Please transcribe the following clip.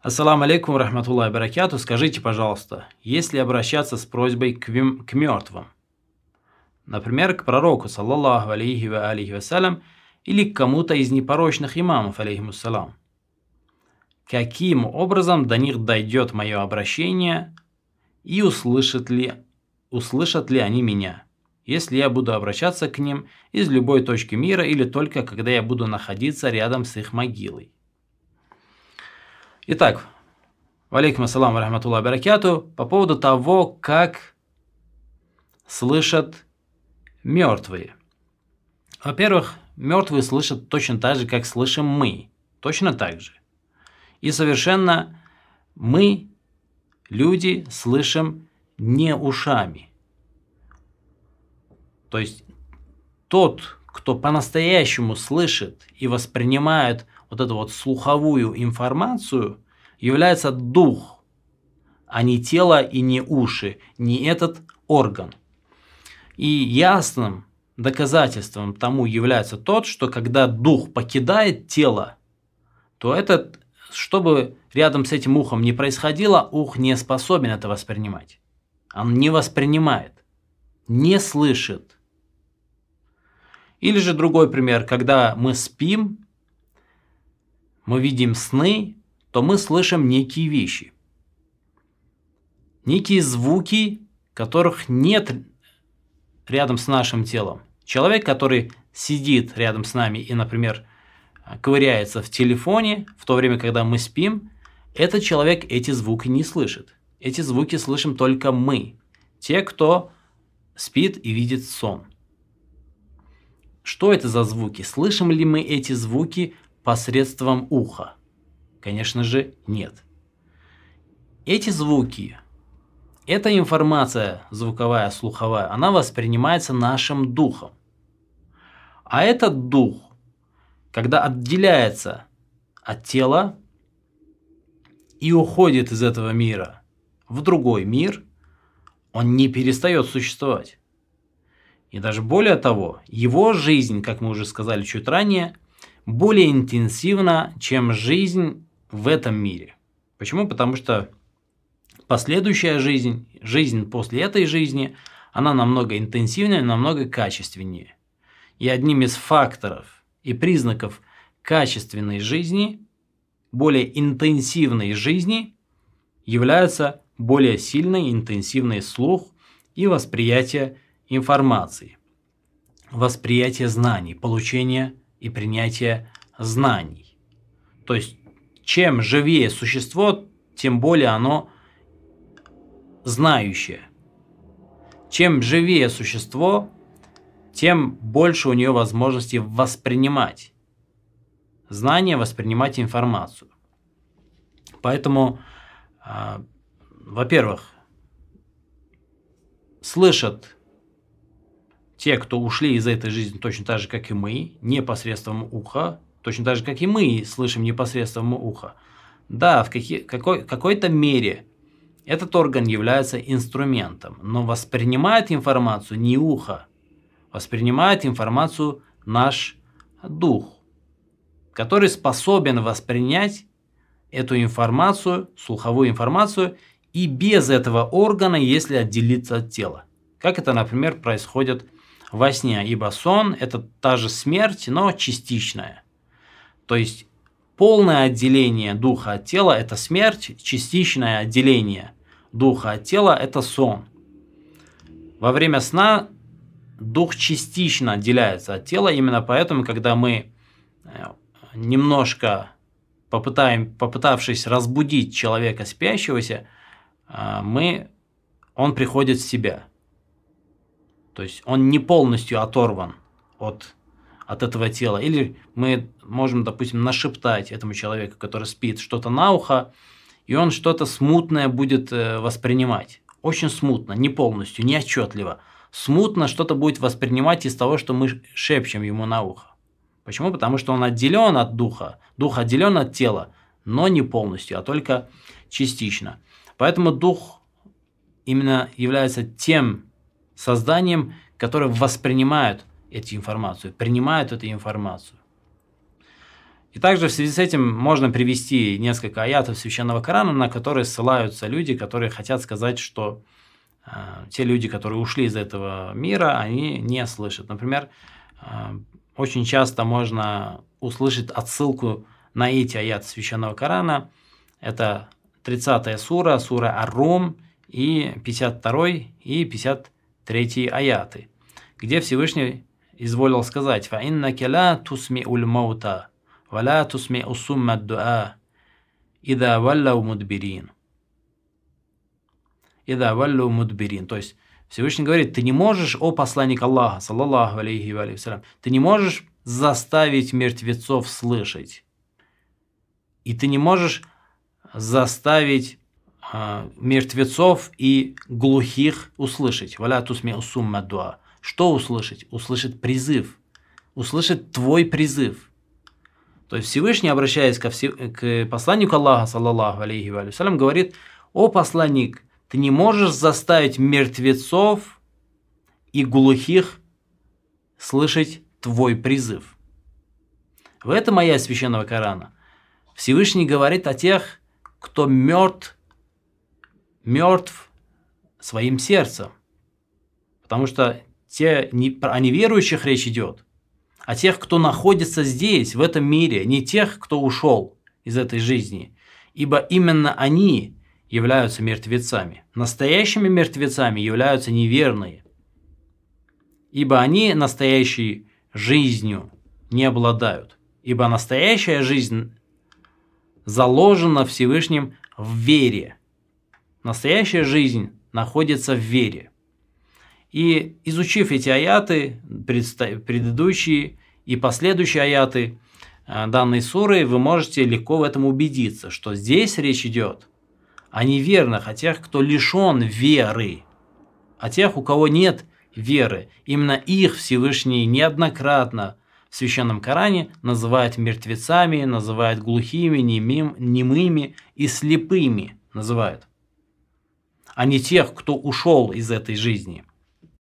Ассаламу алейкум, рахматуллах баракату. Скажите, пожалуйста, если обращаться с просьбой к, вим, к мертвым, например, к пророку, саллаллаху алейхи ва алейхи вассалям, или к кому-то из непорочных имамов, алейхимуссалам, каким образом до них дойдет мое обращение и услышат ли, услышат ли они меня, если я буду обращаться к ним из любой точки мира или только когда я буду находиться рядом с их могилой. Итак, валейкум ассалам ва рахматуллах баракяту, по поводу того, как слышат мертвые. Во-первых, мертвые слышат точно так же, как слышим мы. Точно так же. И совершенно мы, люди, слышим не ушами. То есть тот, кто по-настоящему слышит и воспринимает вот эту вот слуховую информацию, является дух, а не тело и не уши, не этот орган. И ясным доказательством тому является тот, что когда дух покидает тело, то этот, чтобы рядом с этим ухом не происходило, ух не способен это воспринимать. Он не воспринимает, не слышит. Или же другой пример, когда мы спим, мы видим сны, то мы слышим некие вещи. Некие звуки, которых нет рядом с нашим телом. Человек, который сидит рядом с нами и, например, ковыряется в телефоне в то время, когда мы спим, этот человек эти звуки не слышит. Эти звуки слышим только мы, те, кто спит и видит сон. Что это за звуки? Слышим ли мы эти звуки посредством уха? Конечно же, нет. Эти звуки, эта информация звуковая, слуховая, она воспринимается нашим духом. А этот дух, когда отделяется от тела и уходит из этого мира в другой мир, он не перестает существовать. И даже более того, его жизнь, как мы уже сказали чуть ранее, более интенсивна, чем жизнь в этом мире. Почему? Потому что последующая жизнь, жизнь после этой жизни, она намного интенсивнее, намного качественнее. И одним из факторов и признаков качественной жизни, более интенсивной жизни, являются более сильный интенсивный слух и восприятие информации, восприятие знаний, получение и принятие знаний. То есть чем живее существо, тем более оно знающее. Чем живее существо, тем больше у нее возможности воспринимать знания, воспринимать информацию. Поэтому, э, во-первых, слышат те, кто ушли из этой жизни точно так же, как и мы, не посредством уха, точно так же, как и мы слышим непосредством ухо. Да, в каки, какой, какой-то мере этот орган является инструментом, но воспринимает информацию не ухо, воспринимает информацию наш дух, который способен воспринять эту информацию, слуховую информацию, и без этого органа, если отделиться от тела. Как это, например, происходит во сне, ибо сон – это та же смерть, но частичная – то есть полное отделение духа от тела – это смерть, частичное отделение духа от тела – это сон. Во время сна дух частично отделяется от тела, именно поэтому, когда мы э, немножко попытаем, попытавшись разбудить человека спящегося, э, мы, он приходит в себя. То есть он не полностью оторван от от этого тела. Или мы можем, допустим, нашептать этому человеку, который спит, что-то на ухо, и он что-то смутное будет э, воспринимать. Очень смутно, не полностью, не отчетливо. Смутно что-то будет воспринимать из того, что мы шепчем ему на ухо. Почему? Потому что он отделен от духа, дух отделен от тела, но не полностью, а только частично. Поэтому дух именно является тем созданием, которое воспринимает эту информацию, принимают эту информацию. И также в связи с этим можно привести несколько аятов Священного Корана, на которые ссылаются люди, которые хотят сказать, что э, те люди, которые ушли из этого мира, они не слышат. Например, э, очень часто можно услышать отсылку на эти аяты Священного Корана. Это 30 сура, сура Ар-Рум, и 52 и 53 аяты, где Всевышний изволил сказать «Фаиннаке ла тусми уль маута, вала тусми усумма дуа, ида валлау мудбирин». Ида валлау мудбирин. То есть Всевышний говорит, ты не можешь, о посланник Аллаха, саллаллаху алейхи ва алейхи ты не можешь заставить мертвецов слышать. И ты не можешь заставить а, мертвецов и глухих услышать. Валя тусми усумма дуа. Что услышать? Услышит призыв. Услышит твой призыв. То есть Всевышний, обращаясь ко все, к посланнику Аллаха, саллаллаху алейхи ва салям, говорит, «О посланник, ты не можешь заставить мертвецов и глухих слышать твой призыв». В этом моя священного Корана. Всевышний говорит о тех, кто мертв, мертв своим сердцем. Потому что те, не, о неверующих речь идет, о а тех, кто находится здесь, в этом мире, не тех, кто ушел из этой жизни, ибо именно они являются мертвецами. Настоящими мертвецами являются неверные, ибо они настоящей жизнью не обладают, ибо настоящая жизнь заложена Всевышним в вере. Настоящая жизнь находится в вере – и изучив эти аяты, предыдущие и последующие аяты э, данной суры, вы можете легко в этом убедиться, что здесь речь идет о неверных, о тех, кто лишен веры, о тех, у кого нет веры. Именно их Всевышний неоднократно в Священном Коране называет мертвецами, называет глухими, немим, немыми и слепыми называют, а не тех, кто ушел из этой жизни.